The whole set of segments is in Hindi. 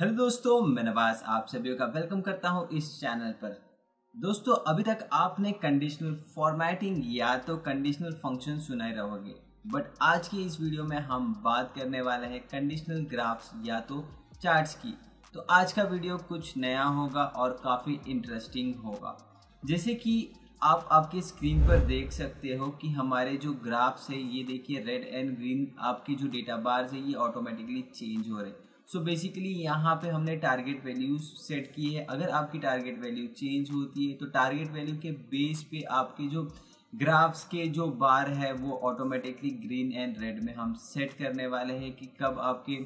हेलो दोस्तों मैं नवाज आप सभी का वेलकम करता हूं इस चैनल पर दोस्तों अभी तक आपने कंडीशनल फॉर्मेटिंग या तो कंडीशनल फंक्शन सुनाए रहोगे बट आज की इस वीडियो में हम बात करने वाले हैं कंडीशनल ग्राफ्स या तो चार्ट्स की तो आज का वीडियो कुछ नया होगा और काफ़ी इंटरेस्टिंग होगा जैसे कि आप आपके स्क्रीन पर देख सकते हो कि हमारे जो ग्राफ्स है ये देखिए रेड एंड ग्रीन आपकी जो डेटा बार्स है ये ऑटोमेटिकली चेंज हो रहे हैं सो बेसिकली यहाँ पे हमने टारगेट वैल्यूज सेट की है अगर आपकी टारगेट वैल्यू चेंज होती है तो टारगेट वैल्यू के बेस पे आपके जो ग्राफ्स के जो बार है वो ऑटोमेटिकली ग्रीन एंड रेड में हम सेट करने वाले हैं कि कब आपके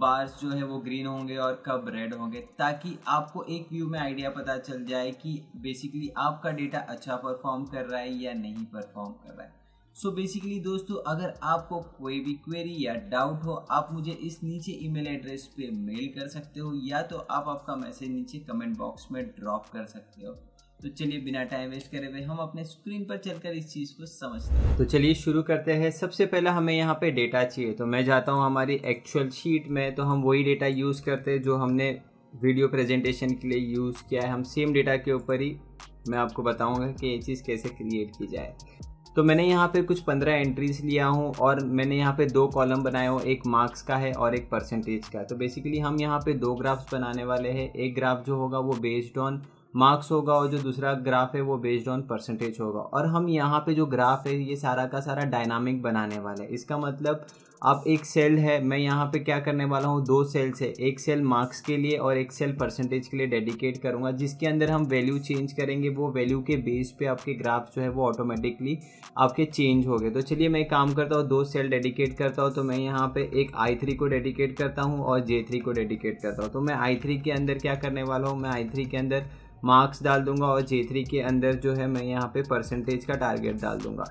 बार्स जो है वो ग्रीन होंगे और कब रेड होंगे ताकि आपको एक व्यू में आइडिया पता चल जाए कि बेसिकली आपका डेटा अच्छा परफॉर्म कर रहा है या नहीं परफॉर्म कर रहा है सो so बेसिकली दोस्तों अगर आपको कोई भी क्वेरी या डाउट हो आप मुझे इस नीचे ईमेल एड्रेस पे मेल कर सकते हो या तो आप आपका मैसेज नीचे कमेंट बॉक्स में ड्रॉप कर सकते हो तो चलिए बिना टाइम वेस्ट करे हुए हम अपने स्क्रीन पर चलकर इस चीज़ को समझते हैं तो चलिए शुरू करते हैं सबसे पहला हमें यहाँ पे डेटा चाहिए तो मैं जाता हूँ हमारी एक्चुअल शीट में तो हम वही डेटा यूज़ करते हैं जो हमने वीडियो प्रेजेंटेशन के लिए यूज़ किया है हम सेम डेटा के ऊपर ही मैं आपको बताऊँगा कि ये चीज़ कैसे क्रिएट की जाए तो मैंने यहाँ पे कुछ पंद्रह एंट्रीज लिया हूँ और मैंने यहाँ पे दो कॉलम बनाए हूँ एक मार्क्स का है और एक परसेंटेज का तो बेसिकली हम यहाँ पे दो ग्राफ्स बनाने वाले हैं एक ग्राफ जो होगा वो बेस्ड ऑन मार्क्स होगा और जो दूसरा ग्राफ है वो बेस्ड ऑन परसेंटेज होगा और हम यहाँ पे जो ग्राफ है ये सारा का सारा डायनामिक बनाने वाला है इसका मतलब अब एक सेल है मैं यहाँ पे क्या करने वाला हूँ दो सेल्स से, है एक सेल मार्क्स के लिए और एक सेल परसेंटेज के लिए डेडिकेट करूँगा जिसके अंदर हम वैल्यू चेंज करेंगे वो वैल्यू के बेस पे आपके ग्राफ जो है वो ऑटोमेटिकली आपके चेंज हो गए तो चलिए मैं काम करता हूँ दो सेल डेडिकेट करता हूँ तो मैं यहाँ पर एक आई थ्री को डेडिकेट करता हूँ और जे थ्री को डेडिकेट करता हूँ तो मैं आई थ्री के अंदर क्या करने वाला हूँ मैं आई थ्री के अंदर मार्क्स डाल दूंगा और जे थ्री के अंदर जो है मैं यहाँ पे परसेंटेज का टारगेट डाल दूंगा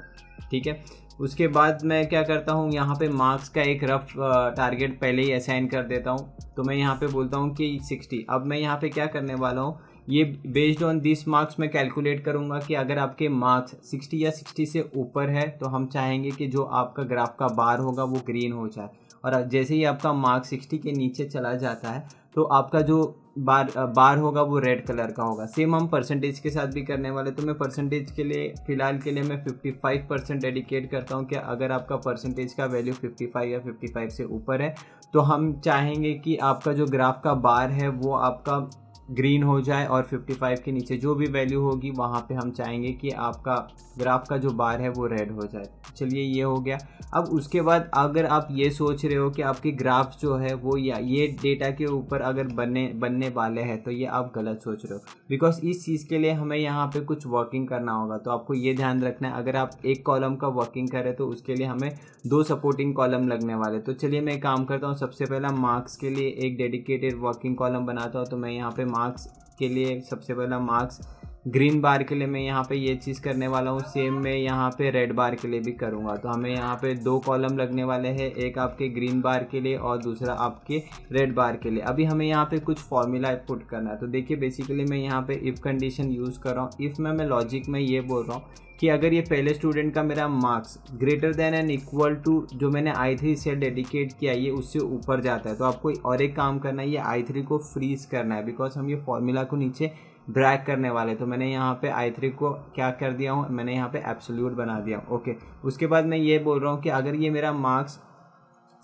ठीक है उसके बाद मैं क्या करता हूँ यहाँ पे मार्क्स का एक रफ टारगेट पहले ही असाइन कर देता हूँ तो मैं यहाँ पे बोलता हूँ कि 60 अब मैं यहाँ पे क्या करने वाला हूँ ये बेस्ड ऑन दिस मार्क्स मैं कैलकुलेट करूँगा कि अगर आपके मार्क्स 60 या 60 से ऊपर है तो हम चाहेंगे कि जो आपका ग्राफ का बार होगा वो ग्रीन हो जाए और जैसे ही आपका मार्क्स सिक्सटी के नीचे चला जाता है तो आपका जो बार बार होगा वो रेड कलर का होगा सेम हम परसेंटेज के साथ भी करने वाले तो मैं परसेंटेज के लिए फ़िलहाल के लिए मैं 55 परसेंट डेडिकेट करता हूँ कि अगर आपका परसेंटेज का वैल्यू 55 या 55 से ऊपर है तो हम चाहेंगे कि आपका जो ग्राफ का बार है वो आपका ग्रीन हो जाए और 55 के नीचे जो भी वैल्यू होगी वहाँ पे हम चाहेंगे कि आपका ग्राफ का जो बार है वो रेड हो जाए चलिए ये हो गया अब उसके बाद अगर आप ये सोच रहे हो कि आपके ग्राफ जो है वो या ये डेटा के ऊपर अगर बनने बनने वाले हैं तो ये आप गलत सोच रहे हो बिकॉज इस चीज़ के लिए हमें यहाँ पर कुछ वर्किंग करना होगा तो आपको ये ध्यान रखना है अगर आप एक कॉलम का वर्किंग करें तो उसके लिए हमें दो सपोर्टिंग कॉलम लगने वाले तो चलिए मैं काम करता हूँ सबसे पहला मार्क्स के लिए एक डेडिकेटेड वर्किंग कॉलम बनाता हूँ तो मैं यहाँ पर मार्क्स के लिए सबसे पहला मार्क्स ग्रीन बार के लिए मैं यहाँ पे ये चीज़ करने वाला हूँ सेम मैं यहाँ पे रेड बार के लिए भी करूँगा तो हमें यहाँ पे दो कॉलम लगने वाले हैं एक आपके ग्रीन बार के लिए और दूसरा आपके रेड बार के लिए अभी हमें यहाँ पे कुछ फॉर्मूला पुट करना है तो देखिए बेसिकली मैं यहाँ पे इफ़ कंडीशन यूज़ कर रहा हूँ इफ़ में मैं लॉजिक में ये बोल रहा हूँ कि अगर ये पहले स्टूडेंट का मेरा marks greater than and equal to जो मैंने आई थ्री से डेडिकेट किया ये उससे ऊपर जाता है तो आपको और एक काम करना है ये आई थ्री को फ्रीज करना है बिकॉज हम ये फॉर्मूला को नीचे ब्रैक करने वाले तो मैंने यहाँ पे आई थ्री को क्या कर दिया हूँ मैंने यहाँ पे एब्सोल्यूट बना दिया ओके उसके बाद मैं ये बोल रहा हूँ कि अगर ये मेरा मार्क्स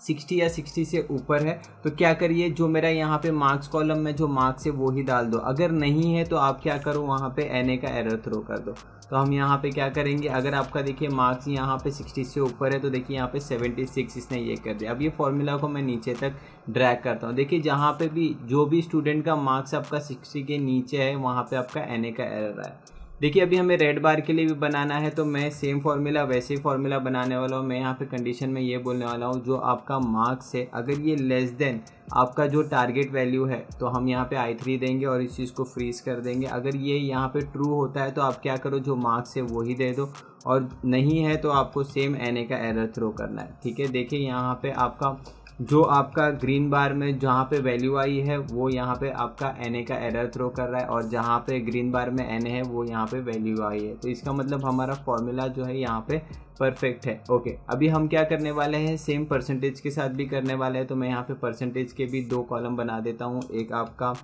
60 या 60 से ऊपर है तो क्या करिए जो मेरा यहाँ पे मार्क्स कॉलम में जो मार्क्स है वो ही डाल दो अगर नहीं है तो आप क्या करो वहाँ पे एन का एरर थ्रो कर दो तो हम यहाँ पे क्या करेंगे अगर आपका देखिए मार्क्स यहाँ पे 60 से ऊपर है तो देखिए यहाँ पे 76 इसने ये कर दिया अब ये फॉर्मूला को मैं नीचे तक ड्रैग करता हूँ देखिए जहाँ पे भी जो भी स्टूडेंट का मार्क्स आपका सिक्सटी के नीचे है वहाँ पर आपका एन का एरर आया देखिए अभी हमें रेड बार के लिए भी बनाना है तो मैं सेम फार्मूला वैसे ही फार्मूला बनाने वाला हूँ मैं यहाँ पे कंडीशन में ये बोलने वाला हूँ जो आपका मार्क्स है अगर ये लेस देन आपका जो टारगेट वैल्यू है तो हम यहाँ पे आई थ्री देंगे और इस चीज़ को फ्रीज कर देंगे अगर ये यहाँ पे ट्रू होता है तो आप क्या करो जो मार्क्स है वही दे दो और नहीं है तो आपको सेम एन का एरर थ्रो करना है ठीक है देखिए यहाँ पर आपका जो आपका ग्रीन बार में जहाँ पे वैल्यू आई है वो यहाँ पे आपका एन का एरर थ्रो कर रहा है और जहाँ पे ग्रीन बार में एन है वो यहाँ पे वैल्यू आई है तो इसका मतलब हमारा फॉर्मूला जो है यहाँ पे परफेक्ट है ओके अभी हम क्या करने वाले हैं सेम परसेंटेज के साथ भी करने वाले हैं तो मैं यहाँ पे परसेंटेज के भी दो कॉलम बना देता हूँ एक आपका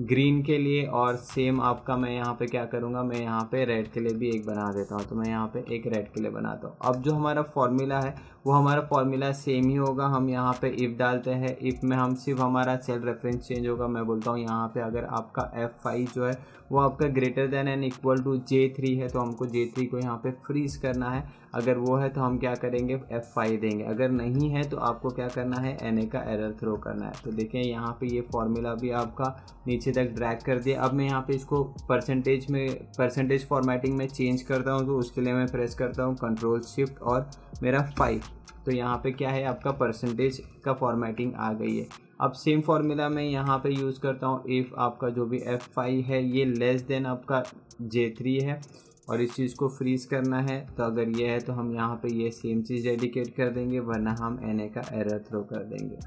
ग्रीन के लिए और सेम आपका मैं यहाँ पे क्या करूँगा मैं यहाँ पे रेड के लिए भी एक बना देता हूँ तो मैं यहाँ पे एक रेड के लिए बनाता हूँ अब जो हमारा फॉर्मूला है वो हमारा फॉर्मूला सेम ही होगा हम यहाँ पे इफ़ डालते हैं इफ़ में हम सिर्फ हमारा सेल रेफरेंस चेंज होगा मैं बोलता हूँ यहाँ पे अगर आपका एफ फाइव जो है वो आपका greater than and equal to J three है तो हमको जे थ्री को यहाँ पे फ्रीज करना है अगर वो है तो हम क्या करेंगे एफ फाइव देंगे अगर नहीं है तो आपको क्या करना है एन ए का एरर थ्रो करना है तो देखें यहाँ पे ये फॉर्मूला भी आपका नीचे तक ड्रैग कर दिया अब मैं यहाँ पे इसको परसेंटेज में परसेंटेज फॉर्मेटिंग में चेंज करता हूँ तो उसके लिए मैं प्रेस करता हूँ कंट्रोल शिफ्ट और मेरा फाइव तो यहाँ पे क्या है आपका परसेंटेज का फॉर्मेटिंग आ गई है अब सेम फार्मूला मैं यहाँ पे यूज़ करता हूँ इफ़ आपका जो भी एफ आई है ये लेस देन आपका जे थ्री है और इस चीज़ को फ्रीज करना है तो अगर ये है तो हम यहाँ पे ये सेम चीज़ डेडिकेट कर देंगे वरना हम एन ए का एरर थ्रो कर देंगे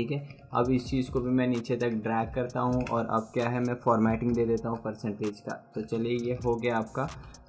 ठीक है अब इस चीज़ को भी मैं नीचे तक ड्रैग करता हूँ और अब क्या है मैं फॉर्मेटिंग दे देता हूँ परसेंटेज का तो चलिए ये हो गया आपका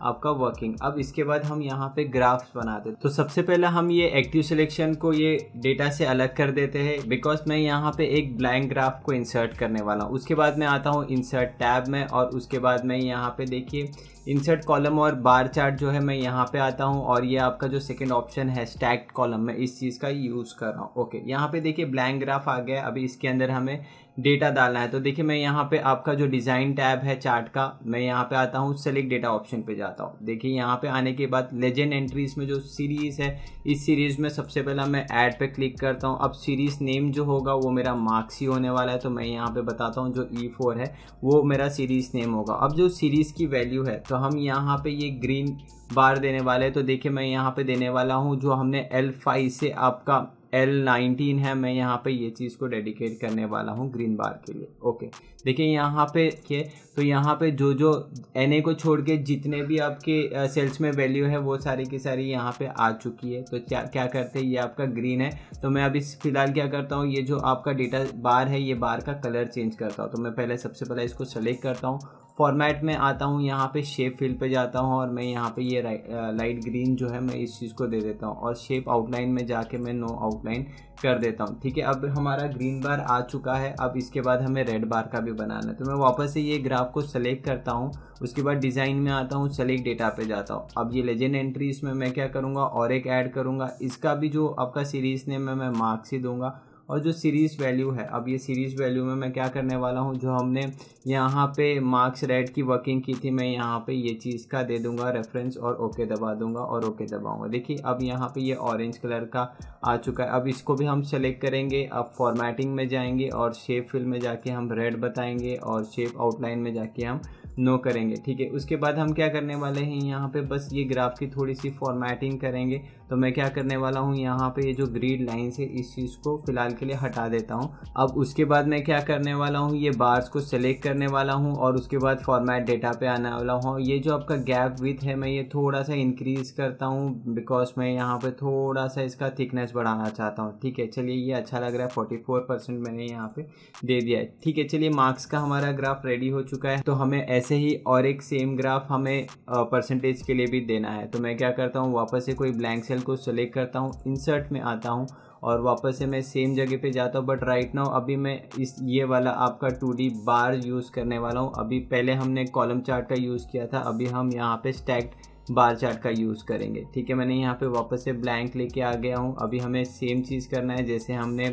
आपका वर्किंग अब इसके बाद हम यहाँ पे ग्राफ्स बनाते हैं तो सबसे पहले हम ये एक्टिव सिलेक्शन को ये डेटा से अलग कर देते हैं बिकॉज मैं यहाँ पे एक ब्लैंक ग्राफ को इंसर्ट करने वाला हूँ उसके बाद मैं आता हूँ इंसर्ट टैब में और उसके बाद मैं यहाँ पे देखिए इंसर्ट कॉलम और बार चार्ट जो है मैं यहाँ पे आता हूँ और ये आपका जो सेकंड ऑप्शन है स्टैक्ड कॉलम मैं इस चीज़ का यूज़ कर रहा हूँ ओके यहाँ पे देखिए ब्लैंक ग्राफ आ गया अभी इसके अंदर हमें डेटा डालना है तो देखिए मैं यहाँ पे आपका जो डिज़ाइन टैब है चार्ट का मैं यहाँ पे आता हूँ सेलेक्ट डेटा ऑप्शन पे जाता हूँ देखिए यहाँ पे आने के बाद लेजेंड एंट्रीज में जो सीरीज़ है इस सीरीज़ में सबसे पहला मैं ऐड पे क्लिक करता हूँ अब सीरीज़ नेम जो होगा वो मेरा मार्क्स ही होने वाला है तो मैं यहाँ पर बताता हूँ जो ई e है वो मेरा सीरीज़ नेम होगा अब जो सीरीज़ की वैल्यू है तो हम यहाँ पर ये ग्रीन बार देने वाले हैं तो देखिए मैं यहाँ पर देने वाला हूँ जो हमने एल से आपका एल नाइनटीन है मैं यहाँ पे ये चीज़ को डेडिकेट करने वाला हूँ ग्रीन बार के लिए ओके देखिए यहाँ पे के तो यहाँ पे जो जो एन को छोड़ के जितने भी आपके सेल्स में वैल्यू है वो सारी की सारी यहाँ पे आ चुकी है तो क्या क्या करते हैं ये आपका ग्रीन है तो मैं अभी फ़िलहाल क्या करता हूँ ये जो आपका डेटा बार है ये बार का कलर चेंज करता हूँ तो मैं पहले सबसे पहले इसको सेलेक्ट करता हूँ फॉर्मेट में आता हूँ यहाँ पे शेप फील्ड पे जाता हूँ और मैं यहाँ पे ये लाइट ग्रीन जो है मैं इस चीज़ को दे देता हूँ और शेप आउटलाइन में जाके मैं नो आउटलाइन कर देता हूँ ठीक है अब हमारा ग्रीन बार आ चुका है अब इसके बाद हमें रेड बार का भी बनाना है तो मैं वापस से ये ग्राफ को सेलेक्ट करता हूँ उसके बाद डिज़ाइन में आता हूँ सेलेक्ट डेटा पे जाता हूँ अब ये लेजेंड एंट्री इसमें मैं क्या करूँगा और एक ऐड करूँगा इसका भी जो आपका सीरीज़ नेम है मैं मार्क्स ही दूंगा और जो सीरीज़ वैल्यू है अब ये सीरीज़ वैल्यू में मैं क्या करने वाला हूँ जो हमने यहाँ पे मार्क्स रेड की वर्किंग की थी मैं यहाँ पे ये चीज़ का दे दूंगा रेफरेंस और ओके दबा दूंगा और ओके दबाऊंगा देखिए अब यहाँ पे ये ऑरेंज कलर का आ चुका है अब इसको भी हम सेलेक्ट करेंगे अब फॉर्मेटिंग में जाएंगे और शेप फिल में जाके हम रेड बताएंगे और शेप आउटलाइन में जाके हम नो करेंगे ठीक है उसके बाद हम क्या करने वाले हैं यहाँ पे बस ये ग्राफ की थोड़ी सी फॉर्मेटिंग करेंगे तो मैं क्या करने वाला हूँ यहाँ पे ये जो ग्रीड लाइन है इस चीज़ को फिलहाल के लिए हटा देता हूँ अब उसके बाद मैं क्या करने वाला हूँ ये बार्स को सेलेक्ट करने वाला हूँ और उसके बाद फॉर्मेट डेटा पे आने वाला हूँ ये जो आपका गैप विथ है मैं ये थोड़ा सा इंक्रीज़ करता हूँ बिकॉज मैं यहाँ पे थोड़ा सा इसका थिकनेस बढ़ाना चाहता हूँ ठीक है चलिए ये अच्छा लग रहा है फोर्टी फोर परसेंट मैंने यहाँ पे दे दिया है ठीक है चलिए मार्क्स का हमारा ग्राफ रेडी हो चुका है तो हमें ऐसे ही और एक सेम ग्राफ हमें परसेंटेज के लिए भी देना है तो मैं क्या करता हूँ वापस से कोई ब्लैंक सेल ऑप्शन को सेलेक्ट करता हूँ इंसर्ट में आता हूँ और वापस से मैं सेम जगह पे जाता हूँ बट राइट नाउ अभी मैं इस ये वाला आपका टू डी बार यूज़ करने वाला हूँ अभी पहले हमने कॉलम चार्ट का यूज़ किया था अभी हम यहाँ पे स्टैक्ड बार चार्ट का यूज़ करेंगे ठीक है मैंने यहाँ पे वापस से ब्लैंक लेके आ गया हूँ अभी हमें सेम चीज़ करना है जैसे हमने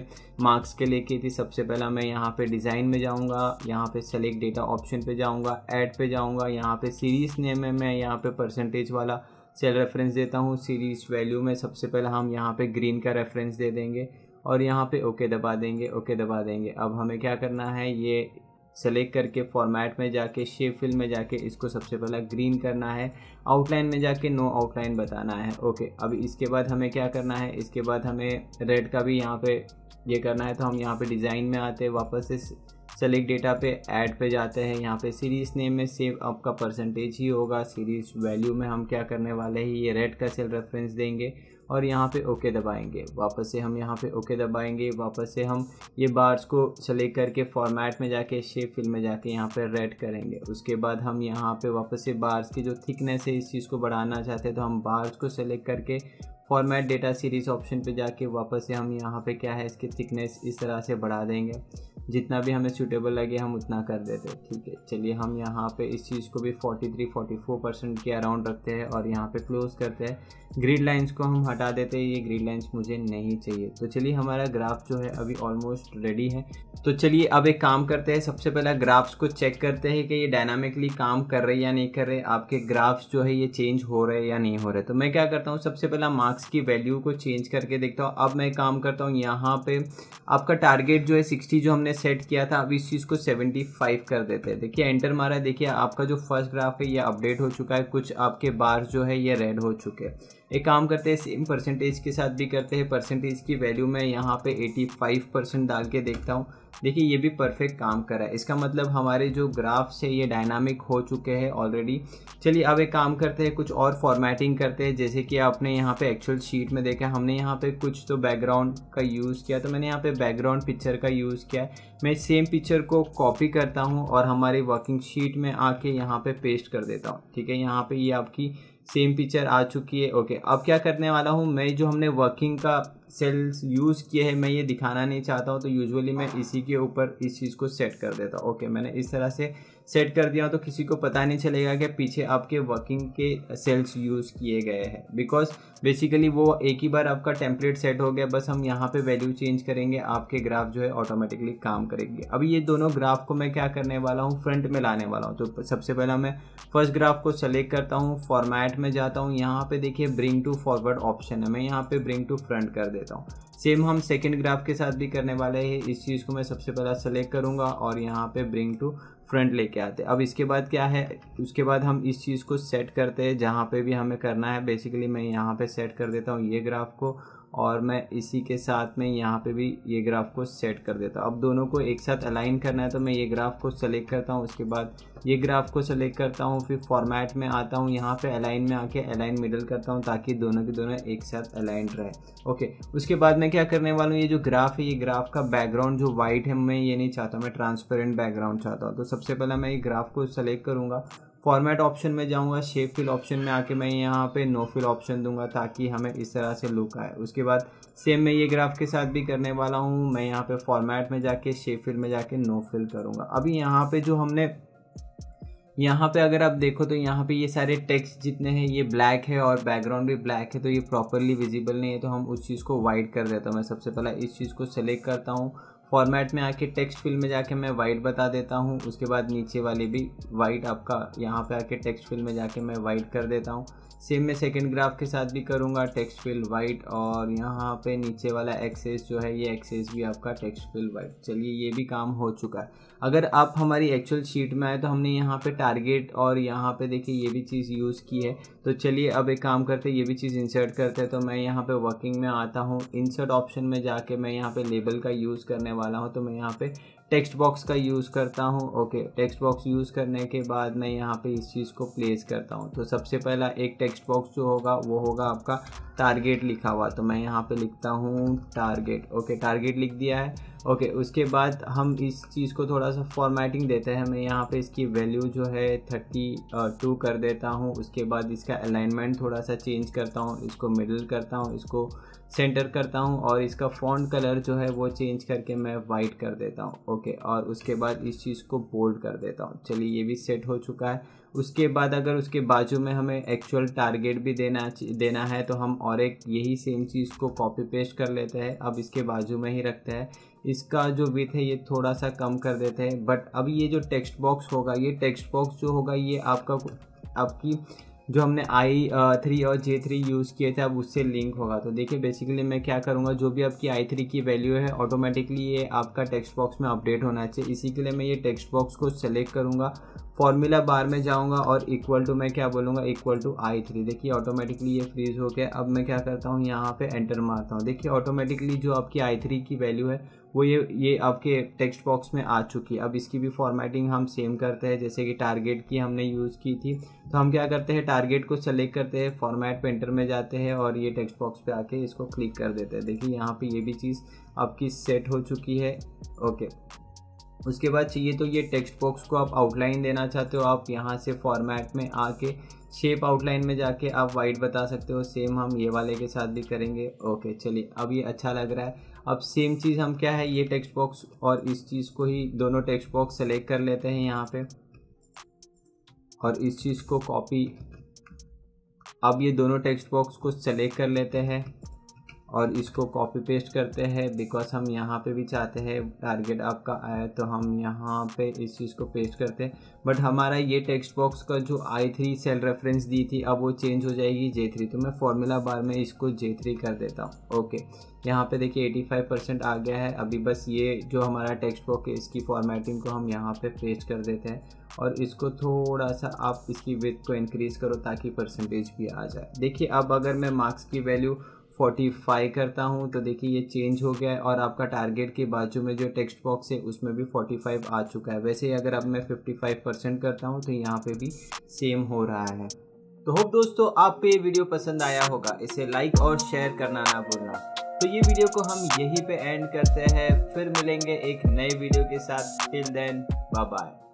मार्क्स के लिए की थी सबसे पहला मैं यहाँ पे डिज़ाइन में जाऊँगा यहाँ पे सेलेक्ट डेटा ऑप्शन पे जाऊँगा ऐड पे जाऊँगा यहाँ पे सीरीज़ नेम है मैं यहाँ पे परसेंटेज वाला सेल रेफरेंस देता हूँ सीरीज वैल्यू में सबसे पहले हम यहाँ पे ग्रीन का रेफरेंस दे देंगे और यहाँ पे ओके दबा देंगे ओके दबा देंगे अब हमें क्या करना है ये सेलेक्ट करके फॉर्मेट में जाके शेप फिल में जाके इसको सबसे पहला ग्रीन करना है आउटलाइन में जाके नो आउटलाइन बताना है ओके अब इसके बाद हमें क्या करना है इसके बाद हमें रेड का भी यहाँ पे ये करना है तो हम यहाँ पे डिज़ाइन में आते वापस से सेलेक्ट डेटा पे ऐड पे जाते हैं यहाँ पे सीरीज़ नेम में सेम आपका परसेंटेज ही होगा सीरीज़ वैल्यू में हम क्या करने वाले हैं ये रेड का सेल रेफरेंस देंगे और यहाँ पे ओके दबाएंगे वापस से हम यहाँ पे ओके दबाएंगे वापस से हम ये बार्स को सेलेक्ट करके फॉर्मेट में जाके शेप फिल में जाके यहाँ पे रेड करेंगे उसके बाद हम यहाँ पे वापस से बार्स की जो थिकनेस है इस चीज़ को बढ़ाना चाहते हैं तो हम बार्स को सेलेक्ट करके फॉर्मेट डेटा सीरीज़ ऑप्शन पे जाके वापस से हम यहाँ पे क्या है इसकी थिकनेस इस तरह से बढ़ा देंगे जितना भी हमें सूटेबल लगे हम उतना कर देते हैं ठीक है चलिए हम यहाँ पे इस चीज़ को भी 43 44 परसेंट के अराउंड रखते हैं और यहाँ पे क्लोज करते हैं ग्रीड लाइंस को हम हटा देते हैं ये ग्रीड लाइंस मुझे नहीं चाहिए तो चलिए हमारा ग्राफ जो है अभी ऑलमोस्ट रेडी है तो चलिए अब एक काम करते हैं सबसे पहला ग्राफ्स को चेक करते हैं कि ये डायनामिकली काम कर रहे या नहीं कर रहे आपके ग्राफ्स जो है ये चेंज हो रहे या नहीं हो रहे तो मैं क्या करता हूँ सबसे पहला मार्क मार्क्स की वैल्यू को चेंज करके देखता हूँ अब मैं काम करता हूँ यहाँ पे आपका टारगेट जो है सिक्सटी जो हमने सेट किया था अब इस चीज़ को सेवेंटी फाइव कर देते हैं देखिए एंटर मारा है देखिए आपका जो फर्स्ट ग्राफ है ये अपडेट हो चुका है कुछ आपके बार जो है ये रेड हो चुके हैं एक काम करते हैं सेम परसेंटेज के साथ भी करते हैं परसेंटेज की वैल्यू मैं यहाँ पे फाइव परसेंट डाल के देखता हूँ देखिए ये भी परफेक्ट काम कर रहा है इसका मतलब हमारे जो ग्राफ्स है ये डायनामिक हो चुके हैं ऑलरेडी चलिए अब एक काम करते हैं कुछ और फॉर्मेटिंग करते हैं जैसे कि आपने यहाँ पे एक्चुअल शीट में देखा हमने यहाँ पे कुछ तो बैकग्राउंड का यूज़ किया तो मैंने यहाँ पे बैकग्राउंड पिक्चर का यूज़ किया मैं सेम पिक्चर को कॉपी करता हूँ और हमारी वर्किंग शीट में आके यहाँ पर पे पेस्ट कर देता हूँ ठीक है यहाँ पर ये आपकी सेम पिक्चर आ चुकी है ओके अब क्या करने वाला हूँ मैं जो हमने वर्किंग का सेल्स यूज़ किए हैं मैं ये दिखाना नहीं चाहता हूँ तो यूजुअली मैं इसी के ऊपर इस चीज़ को सेट कर देता हूँ ओके मैंने इस तरह से सेट कर दिया तो किसी को पता नहीं चलेगा कि पीछे आपके वर्किंग के सेल्स यूज़ किए गए हैं बिकॉज बेसिकली वो एक ही बार आपका टेम्पलेट सेट हो गया बस हम यहाँ पे वैल्यू चेंज करेंगे आपके ग्राफ जो है ऑटोमेटिकली काम करेंगे अभी ये दोनों ग्राफ को मैं क्या करने वाला हूँ फ्रंट में लाने वाला हूँ तो सबसे पहला मैं फर्स्ट ग्राफ को सेलेक्ट करता हूँ फॉर्मेट में जाता हूँ यहाँ पर देखिए ब्रिंग टू फॉरवर्ड ऑप्शन है मैं यहाँ पर ब्रिंग टू फ्रंट कर देता हूँ सेम हम सेकेंड ग्राफ के साथ भी करने वाले हैं इस चीज़ को मैं सबसे पहला सेलेक्ट करूँगा और यहाँ पर ब्रिंग टू फ्रंट लेके आते हैं अब इसके बाद क्या है उसके बाद हम इस चीज़ को सेट करते हैं जहाँ पे भी हमें करना है बेसिकली मैं यहाँ पे सेट कर देता हूँ ये ग्राफ को और मैं इसी के साथ में यहाँ पे भी ये ग्राफ को सेट कर देता हूँ अब दोनों को एक साथ अलाइन करना है तो मैं ये ग्राफ को सेलेक्ट करता हूँ उसके बाद ये ग्राफ को सेलेक्ट करता हूँ फिर फॉर्मेट में आता हूँ यहाँ पे अलाइन में आके अलाइन मिडल करता हूँ ताकि दोनों के दोनों एक साथ अलाइन रहे ओके उसके बाद मैं क्या करने वाला हूँ ये जो ग्राफ है ये ग्राफ का बैकग्राउंड जो वाइट है मैं ये नहीं चाहता मैं ट्रांसपेरेंट बैकग्राउंड चाहता हूँ तो सबसे पहले मैं ये ग्राफ को सेलेक्ट करूँगा फॉर्मेट ऑप्शन में जाऊंगा शेप फिल ऑप्शन में आके मैं यहाँ पे नो फिल ऑप्शन दूंगा ताकि हमें इस तरह से लुक आए उसके बाद सेम मैं ये ग्राफ के साथ भी करने वाला हूँ मैं यहाँ पे फॉर्मेट में जाके शेप फिल में जाके नो फिल करूँगा अभी यहाँ पे जो हमने यहाँ पे अगर आप देखो तो यहाँ पे ये सारे टेक्स्ट जितने हैं ये ब्लैक है और बैकग्राउंड भी ब्लैक है तो ये प्रॉपरली विजिबल नहीं है तो हम उस चीज़ को वाइट कर देता हूँ मैं सबसे पहले इस चीज़ को सेलेक्ट करता हूँ फॉर्मेट में आके टेक्स्ट फील्ड में जाके मैं वाइट बता देता हूँ उसके बाद नीचे वाले भी वाइट आपका यहाँ पे आके टेक्स्ट फील्ड में जाके मैं वाइट कर देता हूँ सेम मैं सेकेंड ग्राफ के साथ भी करूँगा टेक्स्ट फिल वाइट और यहाँ पे नीचे वाला एक्सेस जो है ये एक्सेस भी आपका टेक्स्ट फिल वाइट चलिए ये भी काम हो चुका है अगर आप हमारी एक्चुअल शीट में आए तो हमने यहाँ पे टारगेट और यहाँ पे देखिए ये भी चीज़ यूज़ की है तो चलिए अब एक काम करते ये भी चीज़ इंसर्ट करते हैं तो मैं यहाँ पर वर्किंग में आता हूँ इंसर्ट ऑप्शन में जाके मैं यहाँ पर लेबल का यूज़ करने वाला हूँ तो मैं यहाँ पर टेक्स्ट बॉक्स का यूज़ करता हूँ ओके टेक्स्ट बॉक्स यूज़ करने के बाद मैं यहाँ पे इस चीज़ को प्लेस करता हूँ तो सबसे पहला एक टेक्स्ट बॉक्स जो होगा वो होगा आपका टारगेट लिखा हुआ तो मैं यहाँ पे लिखता हूँ टारगेट ओके टारगेट लिख दिया है ओके okay, उसके बाद हम इस चीज़ को थोड़ा सा फॉर्मेटिंग देते हैं मैं यहाँ पे इसकी वैल्यू जो है थर्टी टू कर देता हूँ उसके बाद इसका अलाइनमेंट थोड़ा सा चेंज करता हूँ इसको मिडल करता हूँ इसको सेंटर करता हूँ और इसका फ़ॉन्ट कलर जो है वो चेंज करके मैं वाइट कर देता हूँ ओके okay, और उसके बाद इस चीज़ को बोल्ड कर देता हूँ चलिए ये भी सेट हो चुका है उसके बाद अगर उसके बाजू में हमें एक्चुअल टारगेट भी देना देना है तो हम और एक यही सेम चीज़ को कॉपी पेस्ट कर लेते हैं अब इसके बाजू में ही रखते हैं इसका जो विथ है ये थोड़ा सा कम कर देते हैं बट अब ये जो टेक्स्ट बॉक्स होगा ये टेक्स्ट बॉक्स जो होगा ये आपका आपकी जो हमने आई थ्री और जे थ्री यूज़ किए थे अब उससे लिंक होगा तो देखिए बेसिकली मैं क्या करूँगा जो भी आपकी आई थ्री की वैल्यू है ऑटोमेटिकली ये आपका टेक्स्ट बॉक्स में अपडेट होना चाहिए इसी के लिए मैं ये टेक्स्ट बॉक्स को सेलेक्ट करूँगा फॉर्मूला बार में जाऊंगा और इक्वल टू मैं क्या बोलूँगा इक्वल टू आई थ्री देखिए ऑटोमेटिकली ये फ्रीज हो गया अब मैं क्या करता हूँ यहाँ पे एंटर मारता हूँ देखिए ऑटोमेटिकली जो आपकी आई थ्री की वैल्यू है वो ये ये आपके टेक्स्ट बॉक्स में आ चुकी है अब इसकी भी फॉर्मेटिंग हम सेम करते हैं जैसे कि टारगेट की हमने यूज़ की थी तो हम क्या करते हैं टारगेट को सेलेक्ट करते हैं फॉर्मेट पेंटर में जाते हैं और ये टेक्स्ट बॉक्स पे आके इसको क्लिक कर देते हैं देखिए यहाँ पे ये भी चीज़ आपकी सेट हो चुकी है ओके उसके बाद चाहिए तो ये टेक्स्ट बॉक्स को आप आउटलाइन देना चाहते हो आप यहाँ से फॉर्मेट में आके शेप आउटलाइन में जाके आप वाइट बता सकते हो सेम हम ये वाले के साथ भी करेंगे ओके चलिए अब ये अच्छा लग रहा है अब सेम चीज़ हम क्या है ये टेक्स्ट बॉक्स और इस चीज़ को ही दोनों टेक्स्ट बॉक्स सेलेक्ट कर लेते हैं यहाँ पे और इस चीज़ को कॉपी अब ये दोनों टेक्स्ट बॉक्स को सेलेक्ट कर लेते हैं और इसको कॉपी पेस्ट करते हैं बिकॉज हम यहाँ पे भी चाहते हैं टारगेट आपका आया तो हम यहाँ पे इस चीज़ को पेस्ट करते हैं बट हमारा ये टेक्स्ट बॉक्स का जो आई थ्री सेल रेफरेंस दी थी अब वो चेंज हो जाएगी जे थ्री तो मैं फॉर्मूला बार में इसको जे थ्री कर देता हूँ ओके यहाँ पे देखिए एटी फाइव परसेंट आ गया है अभी बस ये जो हमारा टेक्स्ट बॉक्स है इसकी फॉर्मेटिंग को हम यहाँ पे पेस्ट कर देते हैं और इसको थोड़ा सा आप इसकी विथ को इनक्रीज करो ताकि परसेंटेज भी आ जाए देखिए अब अगर मैं मार्क्स की वैल्यू फोर्टी फाइव करता हूँ तो देखिए ये चेंज हो गया है और आपका टारगेट के बाजू में जो टेक्स्ट बॉक्स है उसमें भी फोर्टी फाइव आ चुका है वैसे ही अगर अब मैं फिफ्टी फाइव परसेंट करता हूँ तो यहाँ पे भी सेम हो रहा है तो होप दोस्तों आपको ये वीडियो पसंद आया होगा इसे लाइक और शेयर करना ना भूलना तो ये वीडियो को हम यहीं पे एंड करते हैं फिर मिलेंगे एक नए वीडियो के साथ टिल देन बाय बाय